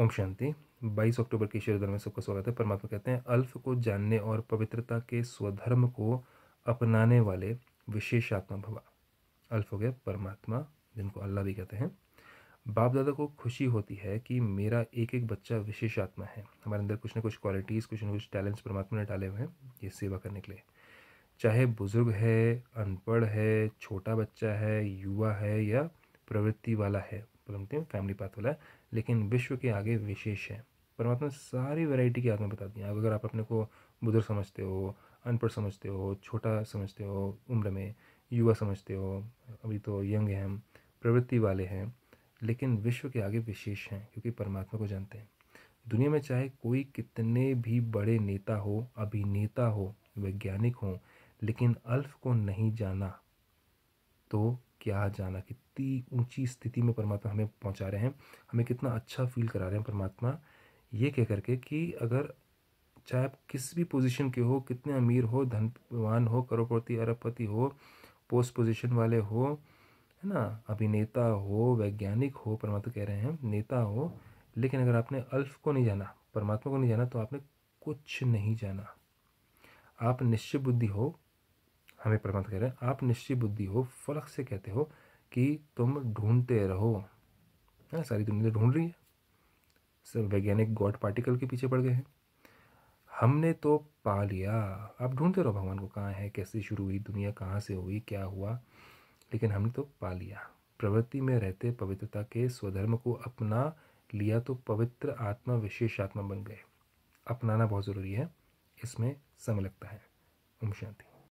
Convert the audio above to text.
ओम शांति 22 अक्टूबर के शेरधर में सबका स्वागत है परमात्मा कहते हैं अल्फ को जानने और पवित्रता के स्वधर्म को अपनाने वाले विशेष आत्मा भवा अल्फ हो गया परमात्मा जिनको अल्लाह भी कहते हैं बाप दादा को खुशी होती है कि मेरा एक एक बच्चा विशेष आत्मा है हमारे अंदर कुछ ना कुछ क्वालिटीज़ कुछ ना कुछ टैलेंट्स परमात्मा ने डाले हुए हैं ये सेवा करने के लिए चाहे बुज़ुर्ग है अनपढ़ है छोटा बच्चा है युवा है या प्रवृत्ति वाला है पकड़ते हैं फैमिली पाथ वाला है लेकिन विश्व के आगे विशेष है परमात्मा ने सारी वैरायटी की आत्मा बता दी अगर आप अपने को बुजुर्ग समझते हो अनपढ़ समझते हो छोटा समझते हो उम्र में युवा समझते हो अभी तो यंग हैं हम प्रवृत्ति वाले हैं लेकिन विश्व के आगे विशेष हैं क्योंकि परमात्मा को जानते हैं दुनिया में चाहे कोई कितने भी बड़े नेता हो अभिनेता हो वैज्ञानिक हो लेकिन अल्फ को नहीं जाना तो क्या जाना कितनी ऊंची स्थिति में परमात्मा हमें पहुंचा रहे हैं हमें कितना अच्छा फील करा रहे हैं परमात्मा ये कह करके कि अगर चाहे आप किस भी पोजीशन के हो कितने अमीर हो धनवान हो करोड़पति अरबपति हो पोस्ट पोजीशन वाले हो है ना अभिनेता हो वैज्ञानिक हो परमात्मा कह रहे हैं नेता हो लेकिन अगर आपने अल्फ को नहीं जाना परमात्मा को नहीं जाना तो आपने कुछ नहीं जाना आप निश्चय बुद्धि हो हमें परमात्मा कह रहे हैं आप निश्चित बुद्धि हो फलक से कहते हो कि तुम ढूंढते रहो है हाँ, सारी दुनिया ढूंढ रही है सब वैज्ञानिक गॉड पार्टिकल के पीछे पड़ गए हैं हमने तो पा लिया आप ढूंढते रहो भगवान को कहाँ है कैसे शुरू हुई दुनिया कहाँ से हुई क्या हुआ लेकिन हमने तो पा लिया प्रवृत्ति में रहते पवित्रता के स्वधर्म को अपना लिया तो पवित्र आत्मा विशेष आत्मा बन गए अपनाना बहुत ज़रूरी है इसमें समय लगता है ओम शांति